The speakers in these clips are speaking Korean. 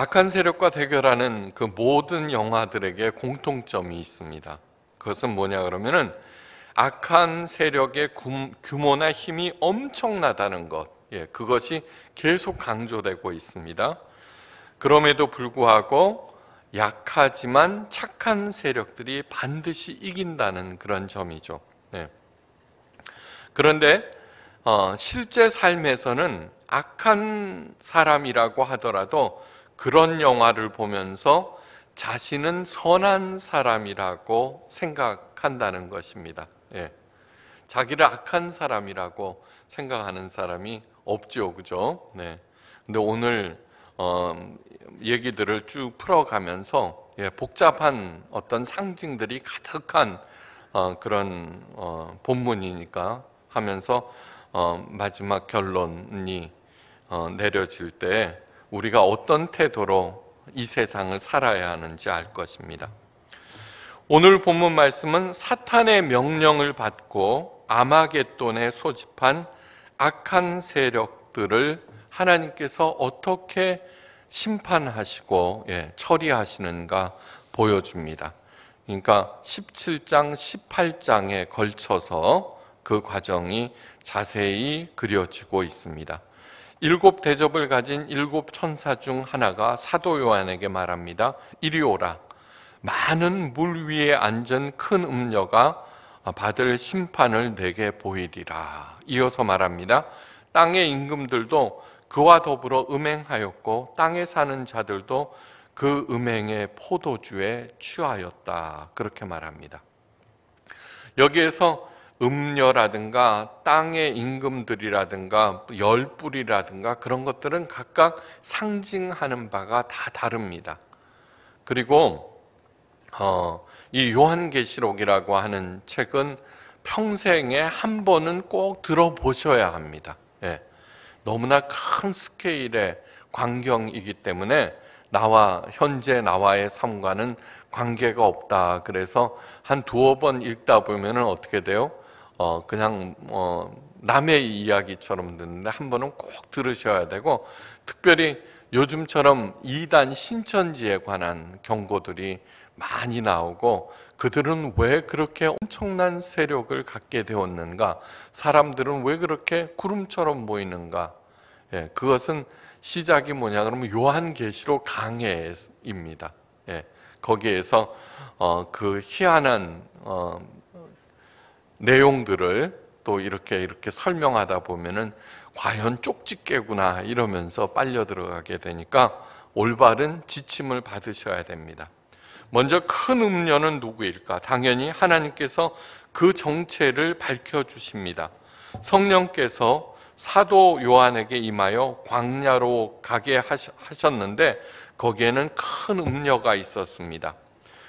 악한 세력과 대결하는 그 모든 영화들에게 공통점이 있습니다. 그것은 뭐냐 그러면은 악한 세력의 규모나 힘이 엄청나다는 것. 예, 그것이 계속 강조되고 있습니다. 그럼에도 불구하고 약하지만 착한 세력들이 반드시 이긴다는 그런 점이죠. 예. 그런데 어, 실제 삶에서는 악한 사람이라고 하더라도 그런 영화를 보면서 자신은 선한 사람이라고 생각한다는 것입니다. 예. 자기를 악한 사람이라고 생각하는 사람이 없죠, 그죠? 네. 근데 오늘 어, 얘기들을 쭉 풀어가면서 예, 복잡한 어떤 상징들이 가득한 어, 그런 어, 본문이니까 하면서 어, 마지막 결론이 어, 내려질 때 우리가 어떤 태도로 이 세상을 살아야 하는지 알 것입니다. 오늘 본문 말씀은 사탄의 명령을 받고 아마겟돈에 소집한 악한 세력들을 하나님께서 어떻게 심판하시고 예, 처리하시는가 보여줍니다. 그러니까 17장, 18장에 걸쳐서 그 과정이 자세히 그려지고 있습니다. 일곱 대접을 가진 일곱 천사 중 하나가 사도 요한에게 말합니다. 이리 오라. 많은 물 위에 앉은 큰 음녀가 받을 심판을 내게 보이리라. 이어서 말합니다. 땅의 임금들도 그와 더불어 음행하였고 땅에 사는 자들도 그 음행의 포도주에 취하였다. 그렇게 말합니다. 여기에서 음료라든가 땅의 임금들이라든가 열불이라든가 그런 것들은 각각 상징하는 바가 다 다릅니다. 그리고 어, 이 요한계시록이라고 하는 책은 평생에 한 번은 꼭 들어보셔야 합니다. 예. 너무나 큰 스케일의 광경이기 때문에 나와 현재 나와의 삶과는 관계가 없다. 그래서 한 두어 번 읽다 보면 어떻게 돼요? 어, 그냥 어, 남의 이야기처럼 듣는데 한 번은 꼭 들으셔야 되고 특별히 요즘처럼 이단 신천지에 관한 경고들이 많이 나오고 그들은 왜 그렇게 엄청난 세력을 갖게 되었는가? 사람들은 왜 그렇게 구름처럼 보이는가? 예, 그것은 시작이 뭐냐 그러면 요한계시록 강해입니다. 예, 거기에서 어, 그 희한한 어, 내용들을 또 이렇게 이렇게 설명하다 보면은 과연 쪽집게구나 이러면서 빨려 들어가게 되니까 올바른 지침을 받으셔야 됩니다. 먼저 큰음녀는 누구일까? 당연히 하나님께서 그 정체를 밝혀 주십니다. 성령께서 사도 요한에게 임하여 광야로 가게 하셨는데 거기에는 큰 음녀가 있었습니다.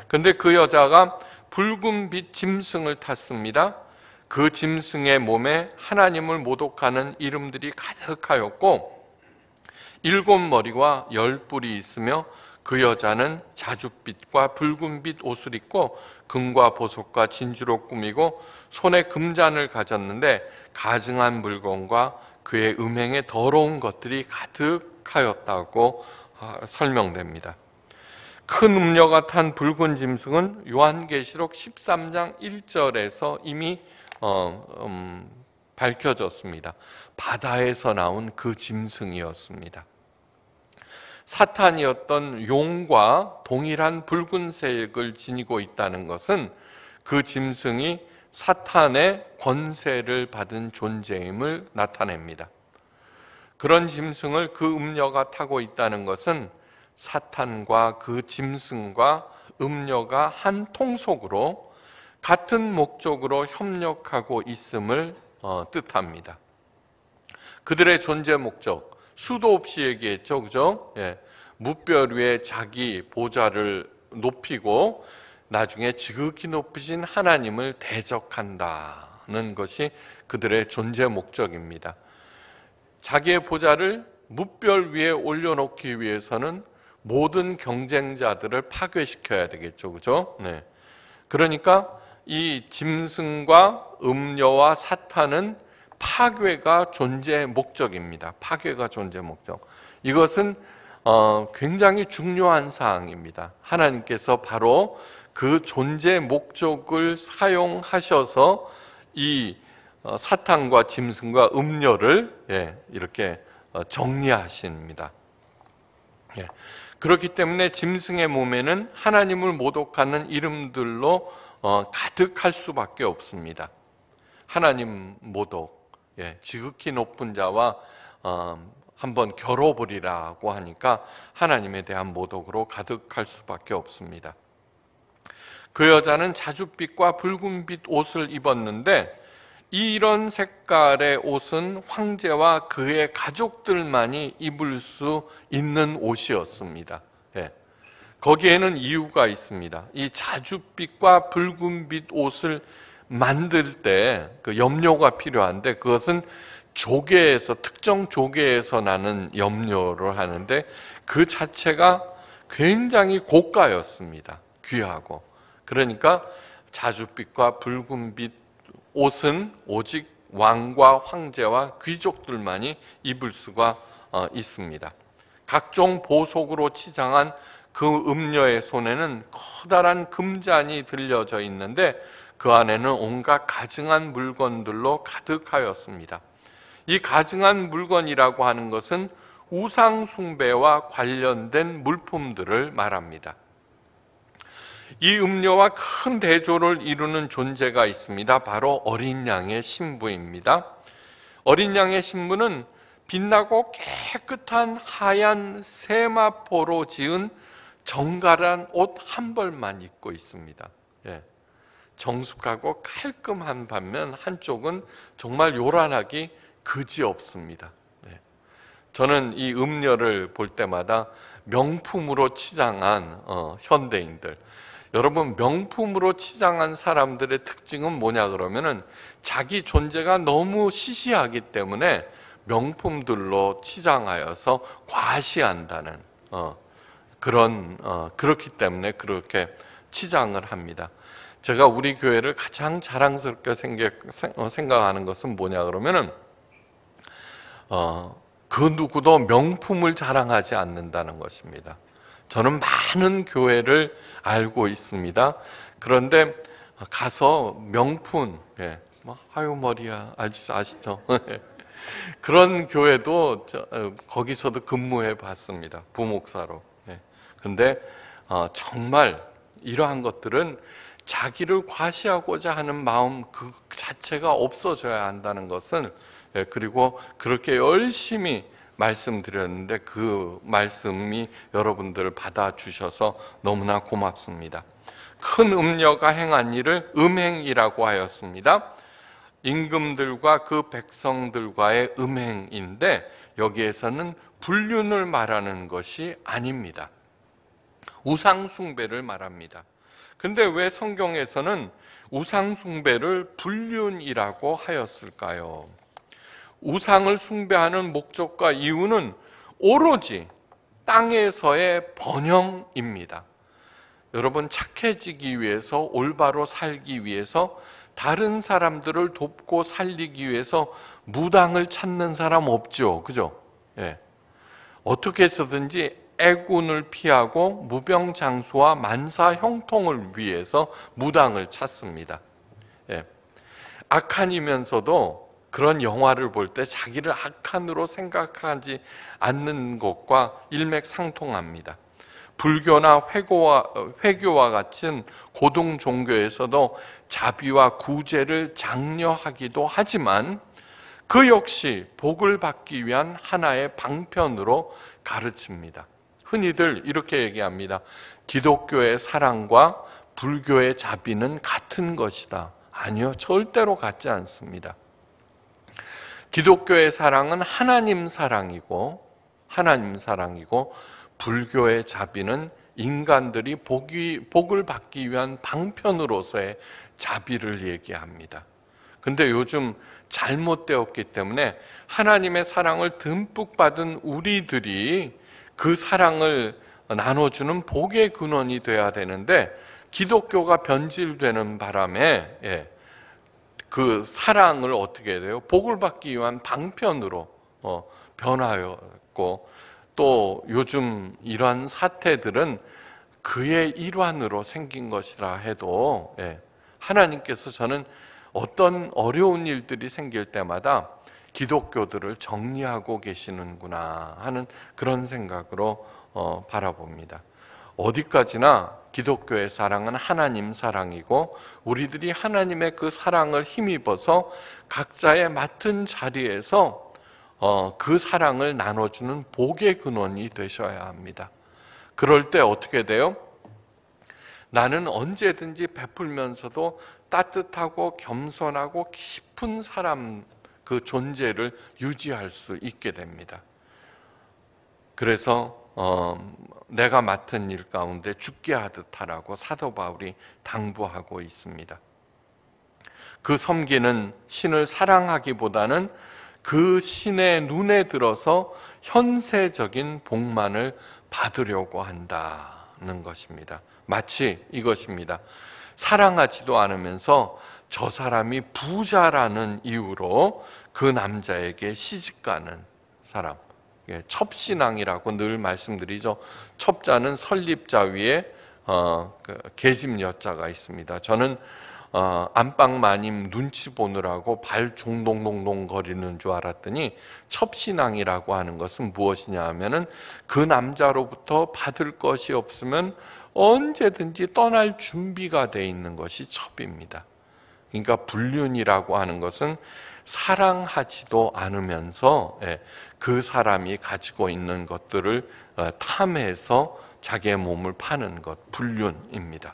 근데 그 여자가 붉은빛 짐승을 탔습니다. 그 짐승의 몸에 하나님을 모독하는 이름들이 가득하였고 일곱 머리와 열 뿔이 있으며 그 여자는 자줏빛과 붉은빛 옷을 입고 금과 보석과 진주로 꾸미고 손에 금잔을 가졌는데 가증한 물건과 그의 음행의 더러운 것들이 가득하였다고 아, 설명됩니다. 큰 음료가 탄 붉은 짐승은 요한계시록 13장 1절에서 이미 어, 음, 밝혀졌습니다. 바다에서 나온 그 짐승이었습니다. 사탄이었던 용과 동일한 붉은색을 지니고 있다는 것은 그 짐승이 사탄의 권세를 받은 존재임을 나타냅니다. 그런 짐승을 그 음녀가 타고 있다는 것은 사탄과 그 짐승과 음녀가한 통속으로 같은 목적으로 협력하고 있음을 어, 뜻합니다. 그들의 존재 목적 수도 없이 얘기했죠, 그죠? 예. 무별 위에 자기 보좌를 높이고 나중에 지극히 높으신 하나님을 대적한다는 것이 그들의 존재 목적입니다. 자기의 보좌를 무별 위에 올려놓기 위해서는 모든 경쟁자들을 파괴시켜야 되겠죠. 그죠? 네. 그러니까 이 짐승과 음녀와 사탄은 파괴가 존재의 목적입니다. 파괴가 존재의 목적. 이것은 어, 굉장히 중요한 사항입니다. 하나님께서 바로 그 존재 목적을 사용하셔서 이 어, 사탄과 짐승과 음녀를 예, 이렇게 어, 정리하십니다. 예. 그렇기 때문에 짐승의 몸에는 하나님을 모독하는 이름들로 어, 가득할 수밖에 없습니다. 하나님 모독, 예, 지극히 높은 자와 어, 한번 겨뤄보리라고 하니까 하나님에 대한 모독으로 가득할 수밖에 없습니다. 그 여자는 자줏빛과 붉은빛 옷을 입었는데 이런 색깔의 옷은 황제와 그의 가족들만이 입을 수 있는 옷이었습니다. 예. 거기에는 이유가 있습니다. 이 자주빛과 붉은빛 옷을 만들 때 그 염료가 필요한데 그것은 조개에서 특정 조개에서 나는 염료를 하는데 그 자체가 굉장히 고가였습니다. 귀하고 그러니까 자주빛과 붉은빛 옷은 오직 왕과 황제와 귀족들만이 입을 수가 어, 있습니다. 각종 보석으로 치장한 그 음녀의 손에는 커다란 금잔이 들려져 있는데 그 안에는 온갖 가증한 물건들로 가득하였습니다. 이 가증한 물건이라고 하는 것은 우상숭배와 관련된 물품들을 말합니다. 이 음료와 큰 대조를 이루는 존재가 있습니다. 바로 어린 양의 신부입니다. 어린 양의 신부는 빛나고 깨끗한 하얀 세마포로 지은 정갈한 옷 한 벌만 입고 있습니다. 예. 정숙하고 깔끔한 반면 한쪽은 정말 요란하기 그지없습니다. 예. 저는 이 음료를 볼 때마다 명품으로 치장한 어, 현대인들 여러분 명품으로 치장한 사람들의 특징은 뭐냐 그러면은 자기 존재가 너무 시시하기 때문에 명품들로 치장하여서 과시한다는 어, 그런 어, 그렇기 때문에 그렇게 치장을 합니다. 제가 우리 교회를 가장 자랑스럽게 어, 생각하는 것은 뭐냐 그러면은 어, 그 누구도 명품을 자랑하지 않는다는 것입니다. 저는 많은 교회를 알고 있습니다. 그런데 가서 명품, 예, 뭐 하요머리야, 아시죠? 그런 교회도 저, 어, 거기서도 근무해 봤습니다. 부목사로. 예. 근데 어, 정말 이러한 것들은 자기를 과시하고자 하는 마음 그 자체가 없어져야 한다는 것을 예, 그리고 그렇게 열심히 말씀드렸는데 그 말씀이 여러분들 을 받아주셔서 너무나 고맙습니다. 큰 음녀가 행한 일을 음행이라고 하였습니다. 임금들과 그 백성들과의 음행인데 여기에서는 불륜을 말하는 것이 아닙니다. 우상숭배를 말합니다. 근데 왜 성경에서는 우상숭배를 불륜이라고 하였을까요? 우상을 숭배하는 목적과 이유는 오로지 땅에서의 번영입니다. 여러분 착해지기 위해서 올바로 살기 위해서 다른 사람들을 돕고 살리기 위해서 무당을 찾는 사람 없죠. 그죠? 예. 어떻게 해서든지 애군을 피하고 무병장수와 만사 형통을 위해서 무당을 찾습니다. 예. 악한이면서도 그런 영화를 볼 때 자기를 악한으로 생각하지 않는 것과 일맥상통합니다. 불교나 회고와, 어, 회교와 같은 고등 종교에서도 자비와 구제를 장려하기도 하지만 그 역시 복을 받기 위한 하나의 방편으로 가르칩니다. 흔히들 이렇게 얘기합니다. 기독교의 사랑과 불교의 자비는 같은 것이다. 아니요, 절대로 같지 않습니다. 기독교의 사랑은 하나님 사랑이고 하나님 사랑이고 불교의 자비는 인간들이 복이, 복을 받기 위한 방편으로서의 자비를 얘기합니다. 근데 요즘 잘못되었기 때문에 하나님의 사랑을 듬뿍 받은 우리들이 그 사랑을 나눠주는 복의 근원이 되어야 되는데 기독교가 변질되는 바람에 예, 그 사랑을 어떻게 해야 돼요? 복을 받기 위한 방편으로 어, 변하였고 또 요즘 이러한 사태들은 그의 일환으로 생긴 것이라 해도 예. 하나님께서 저는 어떤 어려운 일들이 생길 때마다 기독교들을 정리하고 계시는구나 하는 그런 생각으로 어, 바라봅니다. 어디까지나 기독교의 사랑은 하나님 사랑이고 우리들이 하나님의 그 사랑을 힘입어서 각자의 맡은 자리에서 어, 그 사랑을 나눠주는 복의 근원이 되셔야 합니다. 그럴 때 어떻게 돼요? 나는 언제든지 베풀면서도 따뜻하고 겸손하고 깊은 사람 그 존재를 유지할 수 있게 됩니다. 그래서 어, 내가 맡은 일 가운데 죽게 하듯 하라고 사도 바울이 당부하고 있습니다. 그 섬기는 신을 사랑하기보다는 그 신의 눈에 들어서 현세적인 복만을 받으려고 한다는 것입니다. 마치 이것입니다. 사랑하지도 않으면서 저 사람이 부자라는 이유로 그 남자에게 시집가는 사람. 예, 첩신앙이라고 늘 말씀드리죠. 첩자는 설립자 위에 어, 그 계집 여자가 있습니다. 저는 어, 안방 마님 눈치 보느라고 발 종동동동 거리는 줄 알았더니 첩신앙이라고 하는 것은 무엇이냐 하면은 그 남자로부터 받을 것이 없으면 언제든지 떠날 준비가 돼 있는 것이 첩입니다. 그러니까 불륜이라고 하는 것은 사랑하지도 않으면서 예, 그 사람이 가지고 있는 것들을 어, 탐해서 자기의 몸을 파는 것, 불륜입니다.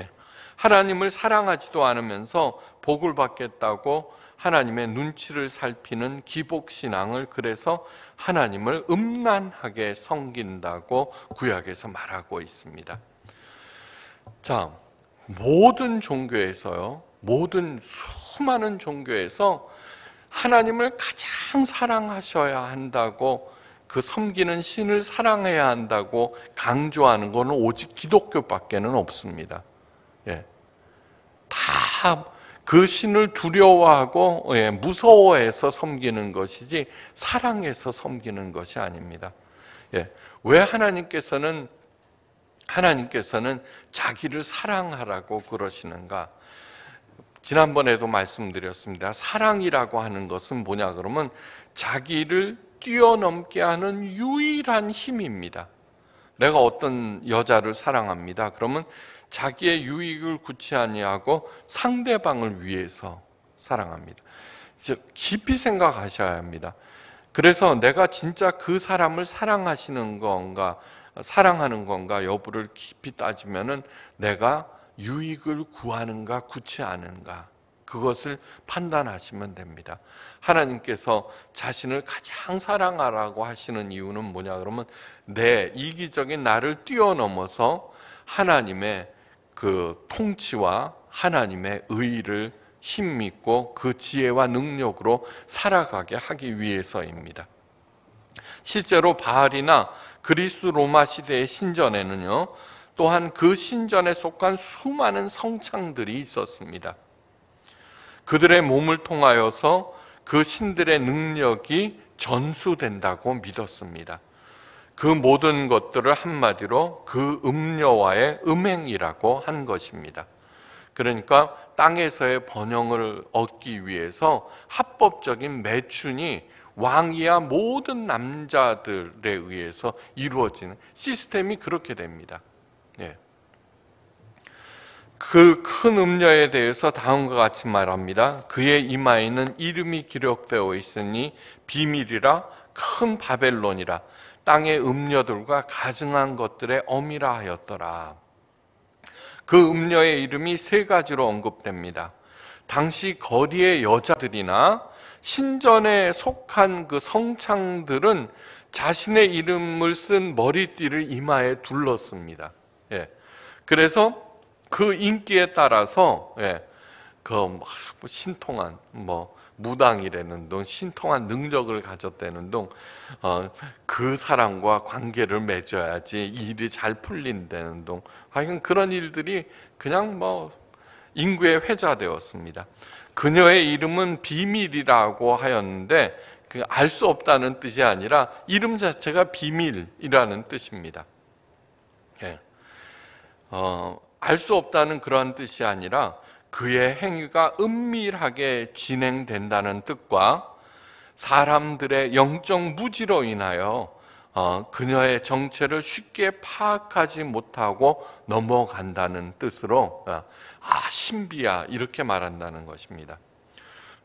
예, 하나님을 사랑하지도 않으면서 복을 받겠다고 하나님의 눈치를 살피는 기복신앙을 그래서 하나님을 음란하게 섬긴다고 구약에서 말하고 있습니다. 자, 모든 종교에서요, 모든 수많은 종교에서 하나님을 가장 사랑하셔야 한다고 그 섬기는 신을 사랑해야 한다고 강조하는 것은 오직 기독교밖에는 없습니다. 예. 다 그 신을 두려워하고 예, 무서워해서 섬기는 것이지 사랑해서 섬기는 것이 아닙니다. 예. 왜 하나님께서는 하나님께서는 자기를 사랑하라고 그러시는가? 지난번에도 말씀드렸습니다. 사랑이라고 하는 것은 뭐냐 그러면 자기를 뛰어넘게 하는 유일한 힘입니다. 내가 어떤 여자를 사랑합니다. 그러면 자기의 유익을 구치하니하고 상대방을 위해서 사랑합니다. 깊이 생각하셔야 합니다. 그래서 내가 진짜 그 사람을 사랑하시는 건가, 사랑하는 건가 여부를 깊이 따지면은 내가 유익을 구하는가 구치 않은가 그것을 판단하시면 됩니다. 하나님께서 자신을 가장 사랑하라고 하시는 이유는 뭐냐 그러면 내 이기적인 나를 뛰어넘어서 하나님의 그 통치와 하나님의 의를 힘있고 그 지혜와 능력으로 살아가게 하기 위해서입니다. 실제로 바알이나 그리스 로마 시대의 신전에는요, 또한 그 신전에 속한 수많은 성창들이 있었습니다. 그들의 몸을 통하여서 그 신들의 능력이 전수된다고 믿었습니다. 그 모든 것들을 한마디로 그 음녀와의 음행이라고 한 것입니다. 그러니까 땅에서의 번영을 얻기 위해서 합법적인 매춘이 왕이야 모든 남자들에 의해서 이루어지는 시스템이 그렇게 됩니다. 예. 그 큰 음료에 대해서 다음과 같이 말합니다. 그의 이마에는 이름이 기록되어 있으니 비밀이라 큰 바벨론이라 땅의 음료들과 가증한 것들의 어미라 하였더라. 그 음료의 이름이 세 가지로 언급됩니다. 당시 거리의 여자들이나 신전에 속한 그 성창들은 자신의 이름을 쓴 머리띠를 이마에 둘렀습니다. 예. 그래서 그 인기에 따라서 예. 그 신통한 뭐 무당이라는 동 신통한 능력을 가졌다는 동그 어, 그 사람과 관계를 맺어야지 일이 잘 풀린다는 동 하여간 그런 일들이 그냥 뭐 인구에 회자되었습니다. 그녀의 이름은 비밀이라고 하였는데 그 알 수 없다는 뜻이 아니라 이름 자체가 비밀이라는 뜻입니다. 예. 어, 알 수 없다는 그런 뜻이 아니라 그의 행위가 은밀하게 진행된다는 뜻과 사람들의 영적 무지로 인하여 어, 그녀의 정체를 쉽게 파악하지 못하고 넘어간다는 뜻으로 어, 아 신비야 이렇게 말한다는 것입니다.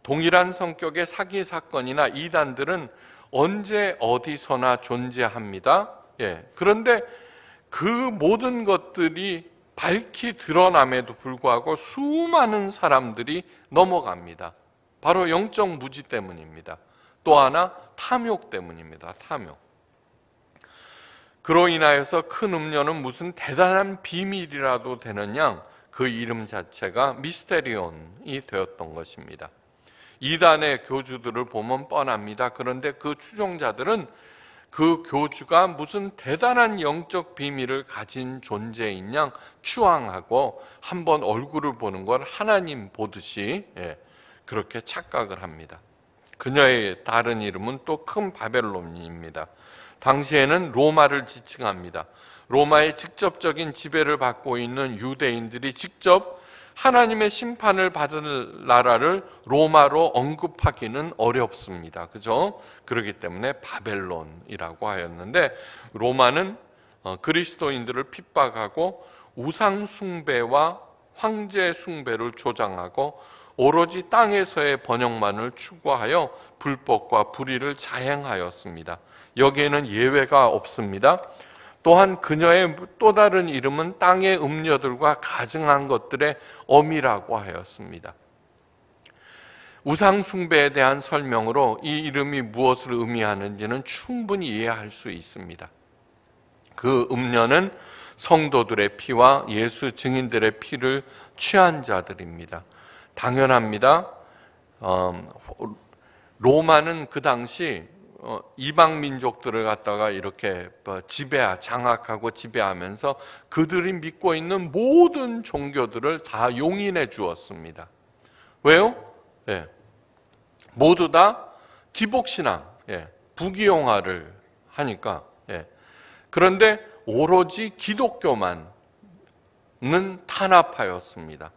동일한 성격의 사기 사건이나 이단들은 언제 어디서나 존재합니다. 예, 그런데 그 모든 것들이 밝히 드러남에도 불구하고 수많은 사람들이 넘어갑니다. 바로 영적 무지 때문입니다. 또 하나 탐욕 때문입니다. 탐욕. 그로 인하여서 큰 음료는 무슨 대단한 비밀이라도 되느냐그 이름 자체가 미스테리온이 되었던 것입니다. 이단의 교주들을 보면 뻔합니다. 그런데 그 추종자들은 그 교주가 무슨 대단한 영적 비밀을 가진 존재인 양 추앙하고 한번 얼굴을 보는 걸 하나님 보듯이 예, 그렇게 착각을 합니다. 그녀의 다른 이름은 또 큰 바벨론입니다. 당시에는 로마를 지칭합니다. 로마의 직접적인 지배를 받고 있는 유대인들이 직접 하나님의 심판을 받은 나라를 로마로 언급하기는 어렵습니다. 그죠? 그렇기 때문에 바벨론이라고 하였는데 로마는 어, 그리스도인들을 핍박하고 우상 숭배와 황제 숭배를 조장하고 오로지 땅에서의 번영만을 추구하여 불법과 불의를 자행하였습니다. 여기에는 예외가 없습니다. 또한 그녀의 또 다른 이름은 땅의 음녀들과 가증한 것들의 어미라고 하였습니다. 우상숭배에 대한 설명으로 이 이름이 무엇을 의미하는지는 충분히 이해할 수 있습니다. 그 음녀는 성도들의 피와 예수 증인들의 피를 취한 자들입니다. 당연합니다. 음, 로마는 그 당시 어, 이방 민족들을 갖다가 이렇게 어, 지배 장악하고 지배하면서 그들이 믿고 있는 모든 종교들을 다 용인해 주었습니다. 왜요? 예. 모두 다 기복신앙, 예. 부귀영화를 하니까. 예. 그런데 오로지 기독교만은 탄압하였습니다.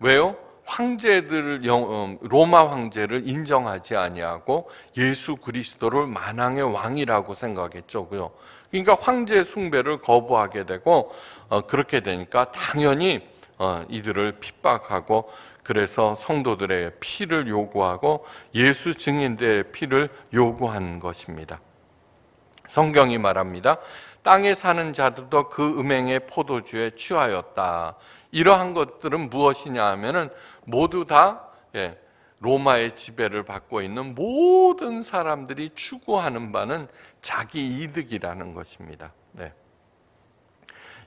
왜요? 황제들을 어, 로마 황제를 인정하지 아니하고 예수 그리스도를 만왕의 왕이라고 생각했죠. 그러니까 황제 숭배를 거부하게 되고 어, 그렇게 되니까 당연히 어, 이들을 핍박하고 그래서 성도들의 피를 요구하고 예수 증인들의 피를 요구한 것입니다. 성경이 말합니다. 땅에 사는 자들도 그 음행의 포도주에 취하였다. 이러한 것들은 무엇이냐 하면은 모두 다 예, 로마의 지배를 받고 있는 모든 사람들이 추구하는 바는 자기 이득이라는 것입니다. 네.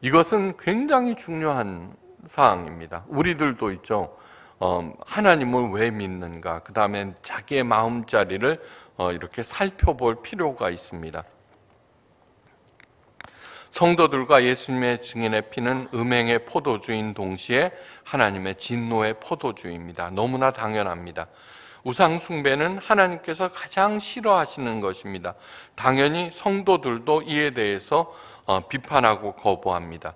이것은 굉장히 중요한 사항입니다. 우리들도 있죠. 어, 하나님을 왜 믿는가? 그 다음에 자기의 마음자리를 어, 이렇게 살펴볼 필요가 있습니다. 성도들과 예수님의 증인의 피는 음행의 포도주인 동시에 하나님의 진노의 포도주입니다. 너무나 당연합니다. 우상숭배는 하나님께서 가장 싫어하시는 것입니다. 당연히 성도들도 이에 대해서 어, 비판하고 거부합니다.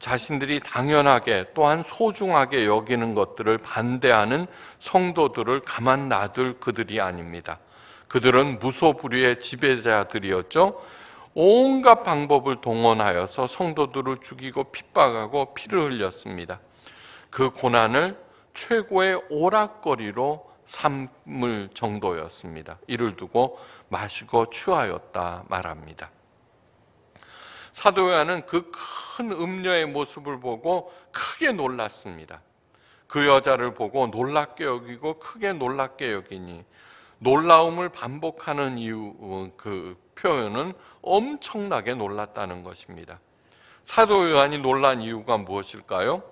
자신들이 당연하게 또한 소중하게 여기는 것들을 반대하는 성도들을 가만 놔둘 그들이 아닙니다. 그들은 무소불위의 지배자들이었죠. 온갖 방법을 동원하여서 성도들을 죽이고 핍박하고 피를 흘렸습니다. 그 고난을 최고의 오락거리로 삼을 정도였습니다. 이를 두고 마시고 취하였다 말합니다. 사도 요한은 그 큰 음녀의 모습을 보고 크게 놀랐습니다. 그 여자를 보고 놀랍게 여기고 크게 놀랍게 여기니 놀라움을 반복하는 이유 어, 그 표현은 엄청나게 놀랐다는 것입니다. 사도 요한이 놀란 이유가 무엇일까요?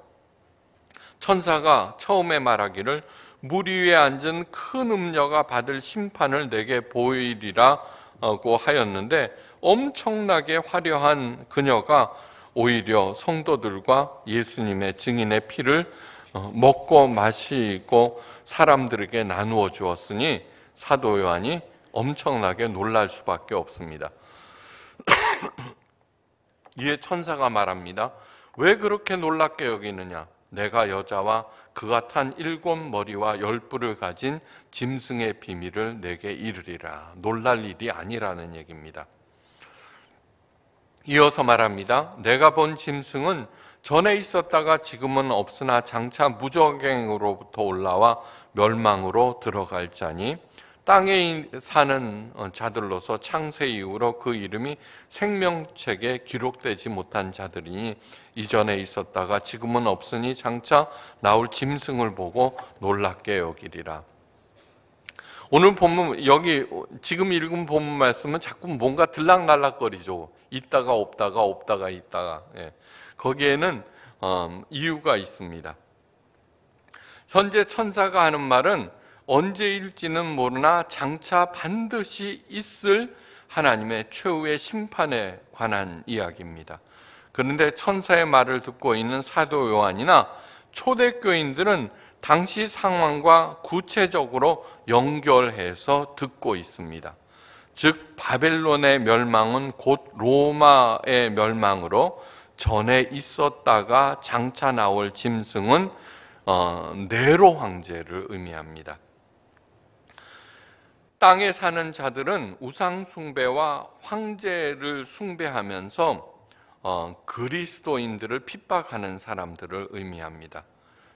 천사가 처음에 말하기를 물 위에 앉은 큰 음녀가 받을 심판을 내게 보이리라고 하였는데 엄청나게 화려한 그녀가 오히려 성도들과 예수님의 증인의 피를 어, 먹고 마시고 사람들에게 나누어 주었으니 사도 요한이 엄청나게 놀랄 수밖에 없습니다. 이에 천사가 말합니다. 왜 그렇게 놀랍게 여기느냐? 내가 여자와 그가 탄 일곱 머리와 열 뿔을 가진 짐승의 비밀을 내게 이르리라. 놀랄 일이 아니라는 얘기입니다. 이어서 말합니다. 내가 본 짐승은 전에 있었다가 지금은 없으나 장차 무적행으로부터 올라와 멸망으로 들어갈 자니 땅에 사는 어, 자들로서 창세 이후로 그 이름이 생명책에 기록되지 못한 자들이 이전에 있었다가 지금은 없으니 장차 나올 짐승을 보고 놀랍게 여기리라. 오늘 본문 여기 지금 읽은 본문 말씀은 자꾸 뭔가 들락날락거리죠. 있다가 없다가 없다가 있다가 예. 거기에는 어, 이유가 있습니다. 현재 천사가 하는 말은 언제일지는 모르나 장차 반드시 있을 하나님의 최후의 심판에 관한 이야기입니다. 그런데 천사의 말을 듣고 있는 사도 요한이나 초대교인들은 당시 상황과 구체적으로 연결해서 듣고 있습니다. 즉, 바벨론의 멸망은 곧 로마의 멸망으로 전에 있었다가 장차 나올 짐승은 어, 네로 황제를 의미합니다. 땅에 사는 자들은 우상 숭배와 황제를 숭배하면서 어, 그리스도인들을 핍박하는 사람들을 의미합니다.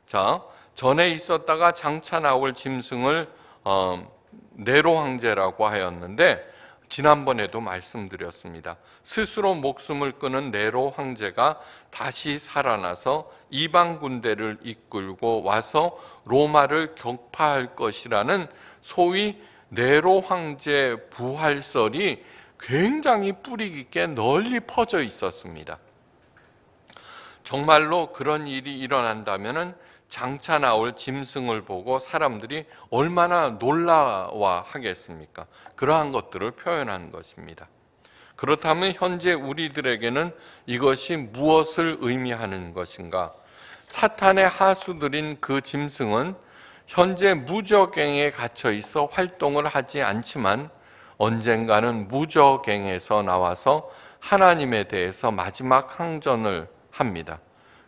자, 전에 있었다가 장차 나올 짐승을 어, 네로 황제라고 하였는데 지난번에도 말씀드렸습니다. 스스로 목숨을 끄는 네로 황제가 다시 살아나서 이방 군대를 이끌고 와서 로마를 격파할 것이라는 소위 네로 황제 부활설이 굉장히 뿌리 깊게 널리 퍼져 있었습니다. 정말로 그런 일이 일어난다면 장차 나올 짐승을 보고 사람들이 얼마나 놀라와 하겠습니까? 그러한 것들을 표현하 것입니다. 그렇다면 현재 우리들에게는 이것이 무엇을 의미하는 것인가? 사탄의 하수들인 그 짐승은 현재 무적행에 갇혀 있어 활동을 하지 않지만 언젠가는 무적행에서 나와서 하나님에 대해서 마지막 항전을 합니다.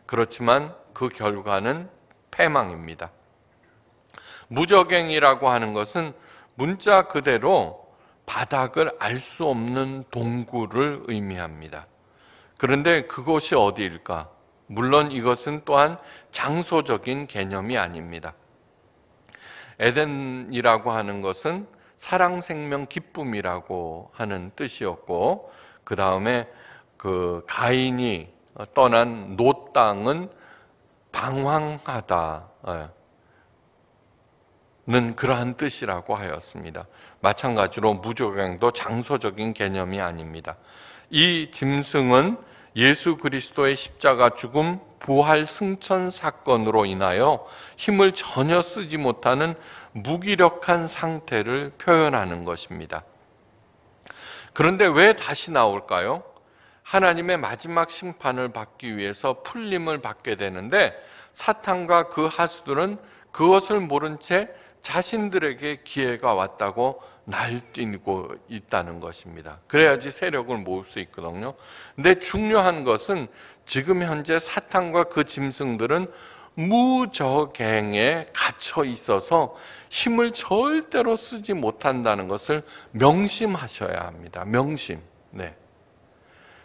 그렇지만 그 결과는 패망입니다. 무적행이라고 하는 것은 문자 그대로 바닥을 알 수 없는 동굴을 의미합니다. 그런데 그곳이 어디일까? 물론 이것은 또한 장소적인 개념이 아닙니다. 에덴이라고 하는 것은 사랑, 생명, 기쁨이라고 하는 뜻이었고, 그 다음에 그 가인이 떠난 노 땅은 방황하다. 는 그러한 뜻이라고 하였습니다. 마찬가지로 무조경도 장소적인 개념이 아닙니다. 이 짐승은 예수 그리스도의 십자가 죽음, 부활 승천 사건으로 인하여 힘을 전혀 쓰지 못하는 무기력한 상태를 표현하는 것입니다. 그런데 왜 다시 나올까요? 하나님의 마지막 심판을 받기 위해서 풀림을 받게 되는데 사탄과 그 하수들은 그것을 모른 채 자신들에게 기회가 왔다고 날뛰고 있다는 것입니다. 그래야지 세력을 모을 수 있거든요. 근데 중요한 것은 지금 현재 사탄과 그 짐승들은 무저갱에 갇혀 있어서 힘을 절대로 쓰지 못한다는 것을 명심하셔야 합니다. 명심. 네.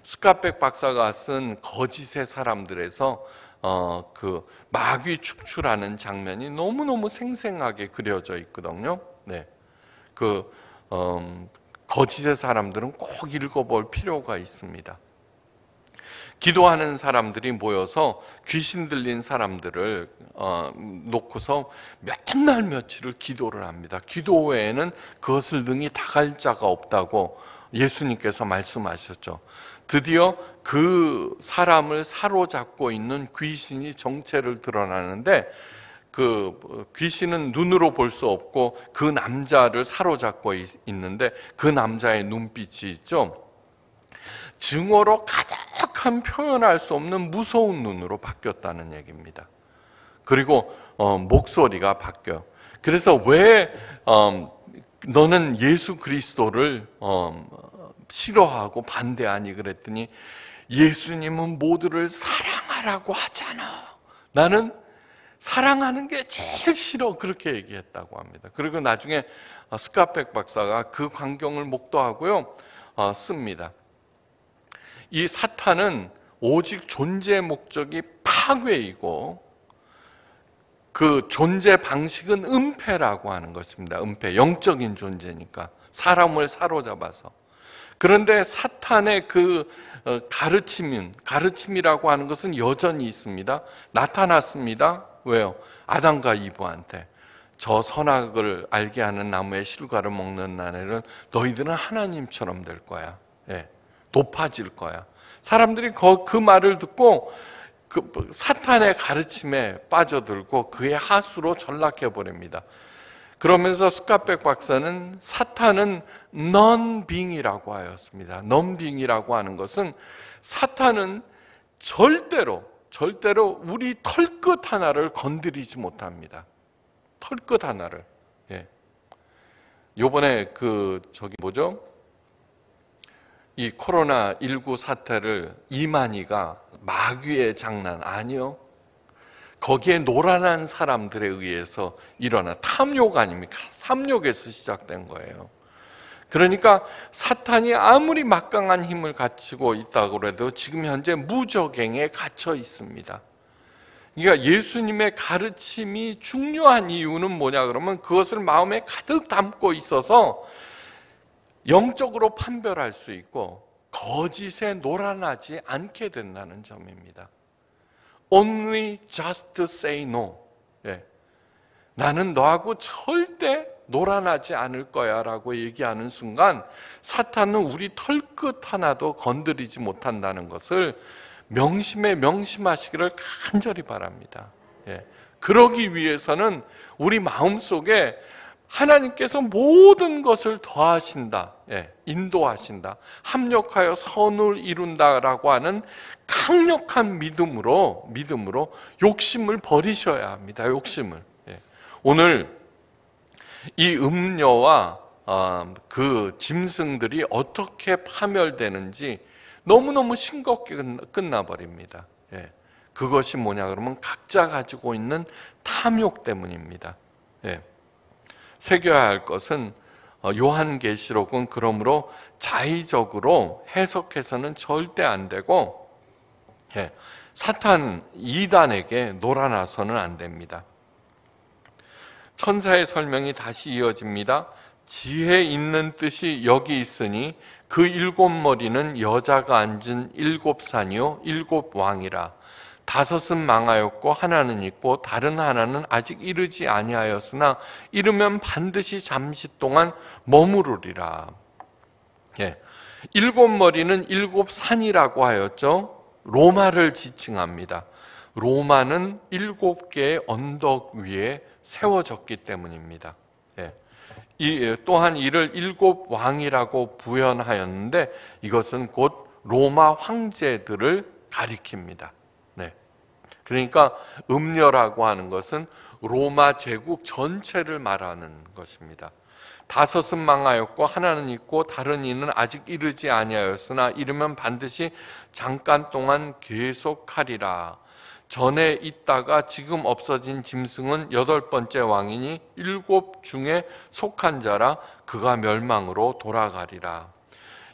스카백 박사가 쓴 거짓의 사람들에서 어, 그 마귀 축출하는 장면이 너무너무 생생하게 그려져 있거든요. 네. 그, 어, 거짓의 사람들은 꼭 읽어볼 필요가 있습니다. 기도하는 사람들이 모여서 귀신 들린 사람들을 어, 놓고서 몇 날 며칠을 기도를 합니다. 기도 외에는 그것을 능히 다 갈 자가 없다고 예수님께서 말씀하셨죠. 드디어 그 사람을 사로잡고 있는 귀신이 정체를 드러나는데 그 귀신은 눈으로 볼 수 없고 그 남자를 사로잡고 있는데 그 남자의 눈빛이 있죠. 증오로 가득 정확한 표현할 수 없는 무서운 눈으로 바뀌었다는 얘기입니다. 그리고 어, 목소리가 바뀌어. 그래서 왜 어, 너는 예수 그리스도를 어, 싫어하고 반대하니 그랬더니 예수님은 모두를 사랑하라고 하잖아. 나는 사랑하는 게 제일 싫어 그렇게 얘기했다고 합니다. 그리고 나중에 어, 스카펙 박사가 그 광경을 목도하고요 어, 씁니다. 이 사탄은 오직 존재 의 목적이 파괴이고 그 존재 방식은 은폐라고 하는 것입니다. 은폐, 영적인 존재니까 사람을 사로잡아서. 그런데 사탄의 그 어, 가르침인 가르침이라고 하는 것은 여전히 있습니다. 나타났습니다. 왜요? 아담과 이브한테 저 선악을 알게 하는 나무의 실과를 먹는 날에 너희들은 하나님처럼 될 거야. 예. 높아질 거야. 사람들이 그, 말을 듣고 그 사탄의 가르침에 빠져들고 그의 하수로 전락해 버립니다. 그러면서 스카백 박사는 사탄은 넌빙이라고 하였습니다. 넌빙이라고 하는 것은 사탄은 절대로 절대로 우리 털끝 하나를 건드리지 못합니다. 털끝 하나를. 예. 요번에 그 저기 뭐죠? 이 코로나19 사태를 이만희가 마귀의 장난 아니요. 거기에 노란한 사람들에 의해서 일어나 탐욕 아닙니까? 탐욕에서 시작된 거예요. 그러니까 사탄이 아무리 막강한 힘을 갖추고 있다고 해도 지금 현재 무적행에 갇혀 있습니다. 그러니까 예수님의 가르침이 중요한 이유는 뭐냐 그러면 그것을 마음에 가득 담고 있어서 영적으로 판별할 수 있고 거짓에 놀아나지 않게 된다는 점입니다. Only just say no. 예. 나는 너하고 절대 놀아나지 않을 거야 라고 얘기하는 순간 사탄은 우리 털끝 하나도 건드리지 못한다는 것을 명심에 명심하시기를 간절히 바랍니다. 예. 그러기 위해서는 우리 마음 속에 하나님께서 모든 것을 더하신다, 예, 인도하신다, 합력하여 선을 이룬다라고 하는 강력한 믿음으로 믿음으로 욕심을 버리셔야 합니다. 욕심을 예. 오늘 이음료와 어, 그 짐승들이 어떻게 파멸되는지 너무너무 싱겁게 끝나버립니다. 예. 그것이 뭐냐 그러면 각자 가지고 있는 탐욕 때문입니다. 예. 새겨야 할 것은 어, 요한계시록은 그러므로 자의적으로 해석해서는 절대 안 되고 예, 사탄 이단에게 놀아나서는 안 됩니다. 천사의 설명이 다시 이어집니다. 지혜 있는 뜻이 여기 있으니 그 일곱 머리는 여자가 앉은 일곱 산이요 일곱 왕이라 다섯은 망하였고 하나는 있고 다른 하나는 아직 이르지 아니하였으나 이르면 반드시 잠시 동안 머무르리라. 예. 일곱 머리는 일곱 산이라고 하였죠. 로마를 지칭합니다. 로마는 일곱 개의 언덕 위에 세워졌기 때문입니다. 예. 이, 예, 또한 이를 일곱 왕이라고 부연하였는데 이것은 곧 로마 황제들을 가리킵니다. 그러니까 음녀라고 하는 것은 로마 제국 전체를 말하는 것입니다. 다섯은 망하였고 하나는 있고 다른 이는 아직 이르지 아니하였으나 이르면 반드시 잠깐 동안 계속하리라. 전에 있다가 지금 없어진 짐승은 여덟 번째 왕이니 일곱 중에 속한 자라 그가 멸망으로 돌아가리라.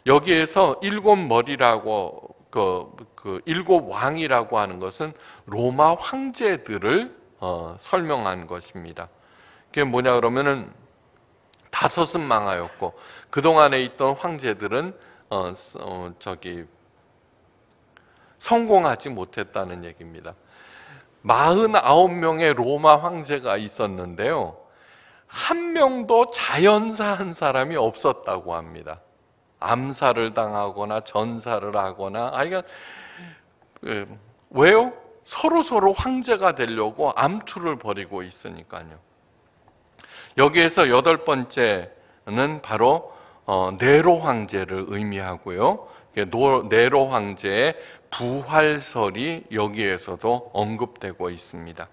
여기에서 일곱 머리라고 그그 일곱 왕이라고 하는 것은 로마 황제들을 어, 설명한 것입니다. 그게 뭐냐 그러면은 다섯은 망하였고 그 동안에 있던 황제들은 어, 어, 저기 성공하지 못했다는 얘기입니다. 49명의 로마 황제가 있었는데요. 한 명도 자연사한 사람이 없었다고 합니다. 암살을 당하거나 전사를 하거나, 아, 그러니까 예. 왜요? 서로 서로 황제가 되려고 암투를 벌이고 있으니까요. 여기에서 여덟 번째는 바로 어, 네로 황제를 의미하고요. 네로 황제의 부활설이 여기에서도 언급되고 있습니다.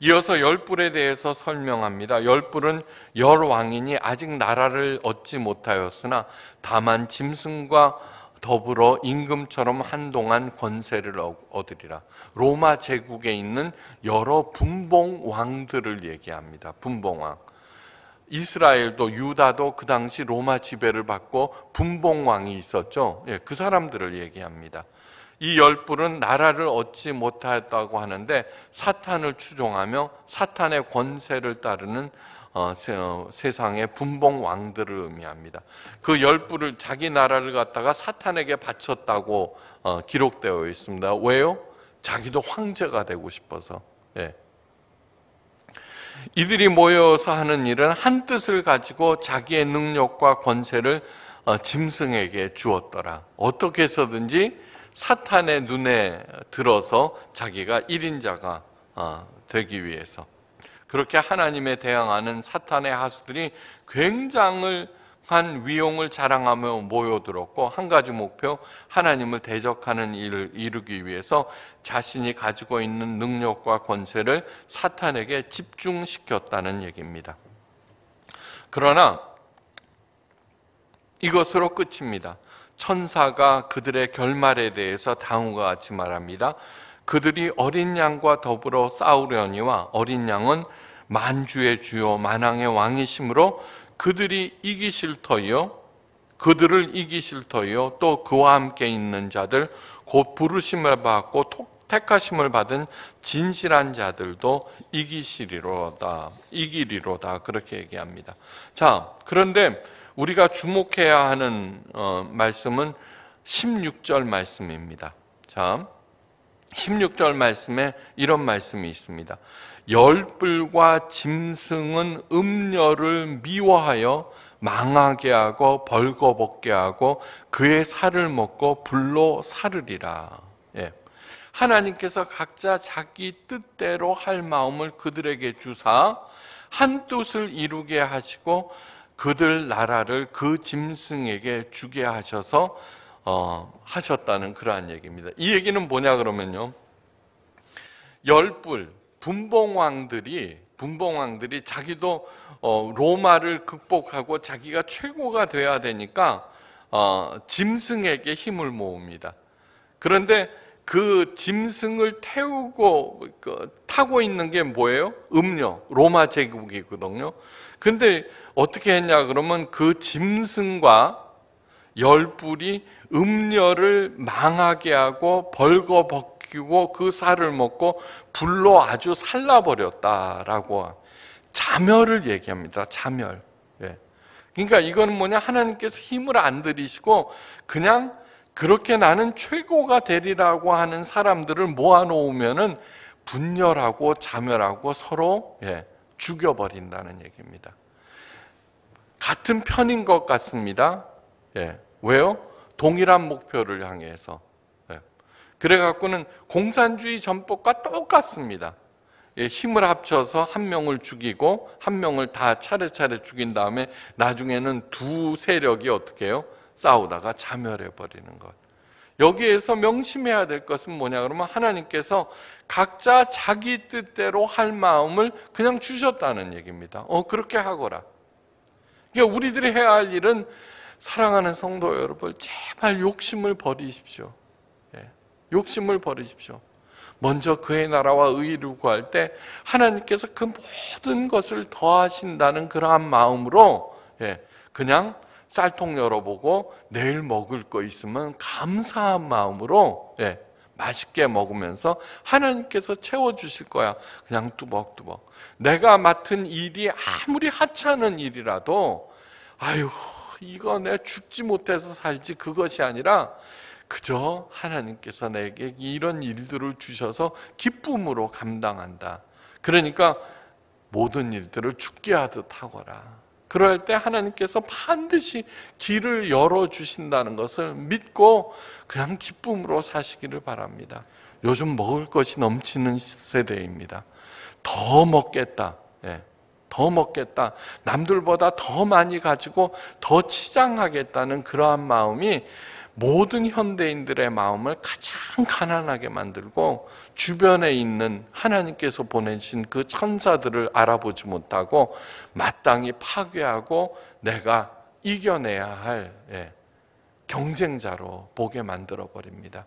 이어서 열불에 대해서 설명합니다. 열불은 열 왕인이 아직 나라를 얻지 못하였으나 다만 짐승과 더불어 임금처럼 한동안 권세를 얻으리라. 로마 제국에 있는 여러 분봉 왕들을 얘기합니다. 분봉 왕. 이스라엘도 유다도 그 당시 로마 지배를 받고 분봉 왕이 있었죠. 예, 그 사람들을 얘기합니다. 이 열불은 나라를 얻지 못하였다고 하는데 사탄을 추종하며 사탄의 권세를 따르는 어, 세, 어, 상의 분봉 왕들을 의미합니다. 그 열부를 자기 나라를 갖다가 사탄에게 바쳤다고 어, 기록되어 있습니다. 왜요? 자기도 황제가 되고 싶어서. 예. 이들이 모여서 하는 일은 한 뜻을 가지고 자기의 능력과 권세를 짐승에게 주었더라. 어떻게 해서든지 사탄의 눈에 들어서 자기가 1인자가 되기 위해서. 그렇게 하나님에 대항하는 사탄의 하수들이 굉장한 위용을 자랑하며 모여들었고 한 가지 목표 하나님을 대적하는 일을 이루기 위해서 자신이 가지고 있는 능력과 권세를 사탄에게 집중시켰다는 얘기입니다. 그러나 이것으로 끝입니다. 천사가 그들의 결말에 대해서 다음과 같이 말합니다. 그들이 어린 양과 더불어 싸우려니와 어린 양은 만주의 주요 만왕의 왕이심으로 그들이 이기실 터이요 그들을 이기실 터이요 또 그와 함께 있는 자들 곧 부르심을 받고 택하심을 받은 진실한 자들도 이기시리로다 이기리로다 그렇게 얘기합니다. 자 그런데 우리가 주목해야 하는 어, 말씀은 16절 말씀입니다. 자 16절 말씀에 이런 말씀이 있습니다. 열불과 짐승은 음녀를 미워하여 망하게 하고 벌거벗게 하고 그의 살을 먹고 불로 살으리라. 예. 하나님께서 각자 자기 뜻대로 할 마음을 그들에게 주사 한 뜻을 이루게 하시고 그들 나라를 그 짐승에게 주게 하셔서 어, 하셨다는 그러한 얘기입니다. 이 얘기는 뭐냐 그러면요. 열불 분봉왕들이 분봉왕들이 자기도 어, 로마를 극복하고 자기가 최고가 돼야 되니까 어, 짐승에게 힘을 모읍니다. 그런데 그 짐승을 태우고 그, 타고 있는 게 뭐예요? 음료, 로마 제국이거든요. 근데 어떻게 했냐 그러면 그 짐승과 열불이 음녀를 망하게 하고 벌거벗기고 그 살을 먹고 불로 아주 살라버렸다라고 자멸을 얘기합니다. 자멸. 예. 그러니까 이건 뭐냐 하나님께서 힘을 안 들이시고 그냥 그렇게 나는 최고가 되리라고 하는 사람들을 모아놓으면은 분열하고 자멸하고 서로 예, 죽여버린다는 얘기입니다. 같은 편인 것 같습니다. 예. 왜요? 동일한 목표를 향해서. 예. 그래갖고는 공산주의 전법과 똑같습니다. 예, 힘을 합쳐서 한 명을 죽이고 한 명을 다 차례차례 죽인 다음에 나중에는 두 세력이 어떻게 해요? 싸우다가 자멸해 버리는 것. 여기에서 명심해야 될 것은 뭐냐 그러면 하나님께서 각자 자기 뜻대로 할 마음을 그냥 주셨다는 얘기입니다. 어 그렇게 하거라. 그러니까 우리들이 해야 할 일은 사랑하는 성도 여러분, 제발 욕심을 버리십시오. 예. 욕심을 버리십시오. 먼저 그의 나라와 의를 구할 때 하나님께서 그 모든 것을 더하신다는 그러한 마음으로 예. 그냥 쌀통 열어보고 내일 먹을 거 있으면 감사한 마음으로 예. 맛있게 먹으면서 하나님께서 채워주실 거야. 그냥 뚜벅뚜벅. 내가 맡은 일이 아무리 하찮은 일이라도, 아유, 이거 내 죽지 못해서 살지 그것이 아니라 그저 하나님께서 내게 이런 일들을 주셔서 기쁨으로 감당한다. 그러니까 모든 일들을 죽게 하듯 하거라. 그럴 때 하나님께서 반드시 길을 열어주신다는 것을 믿고 그냥 기쁨으로 사시기를 바랍니다. 요즘 먹을 것이 넘치는 세대입니다. 더 먹겠다. 예. 더 먹겠다. 남들보다 더 많이 가지고 더 치장하겠다는 그러한 마음이 모든 현대인들의 마음을 가장 가난하게 만들고 주변에 있는 하나님께서 보내신 그 천사들을 알아보지 못하고 마땅히 파괴하고 내가 이겨내야 할 예, 경쟁자로 보게 만들어 버립니다.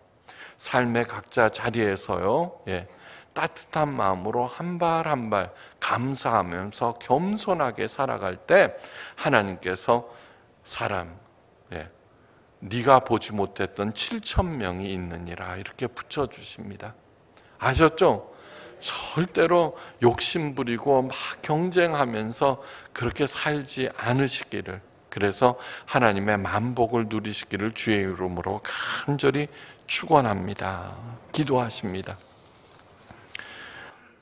삶의 각자 자리에서요. 예, 따뜻한 마음으로 한 발 한 발 감사하면서 겸손하게 살아갈 때 하나님께서 사람 예, 네가 보지 못했던 7천 명이 있느니라 이렇게 붙여 주십니다. 아셨죠? 절대로 욕심 부리고 막 경쟁하면서 그렇게 살지 않으시기를 그래서 하나님의 만복을 누리시기를 주의 이름으로 간절히 축원합니다. 기도하십니다.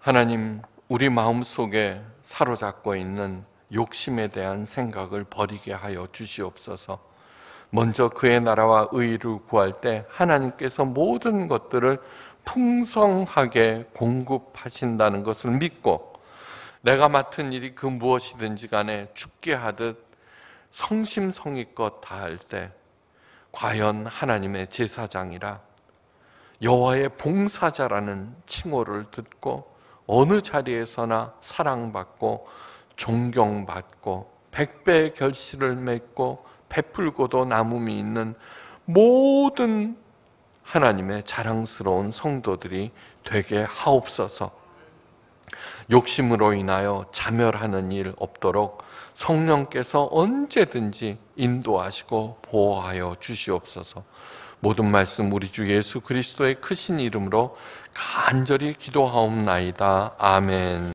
하나님, 우리 마음 속에 사로잡고 있는 욕심에 대한 생각을 버리게 하여 주시옵소서. 먼저 그의 나라와 의를 구할 때 하나님께서 모든 것들을 풍성하게 공급하신다는 것을 믿고 내가 맡은 일이 그 무엇이든지 간에 죽게 하듯 성심성의껏 다할때 과연 하나님의 제사장이라 여호와의 봉사자라는 칭호를 듣고 어느 자리에서나 사랑받고 존경받고 백배의 결실을 맺고 베풀고도 남음이 있는 모든 하나님의 자랑스러운 성도들이 되게 하옵소서. 욕심으로 인하여 자멸하는 일 없도록 성령께서 언제든지 인도하시고 보호하여 주시옵소서. 모든 말씀 우리 주 예수 그리스도의 크신 이름으로 간절히 기도하옵나이다. 아멘.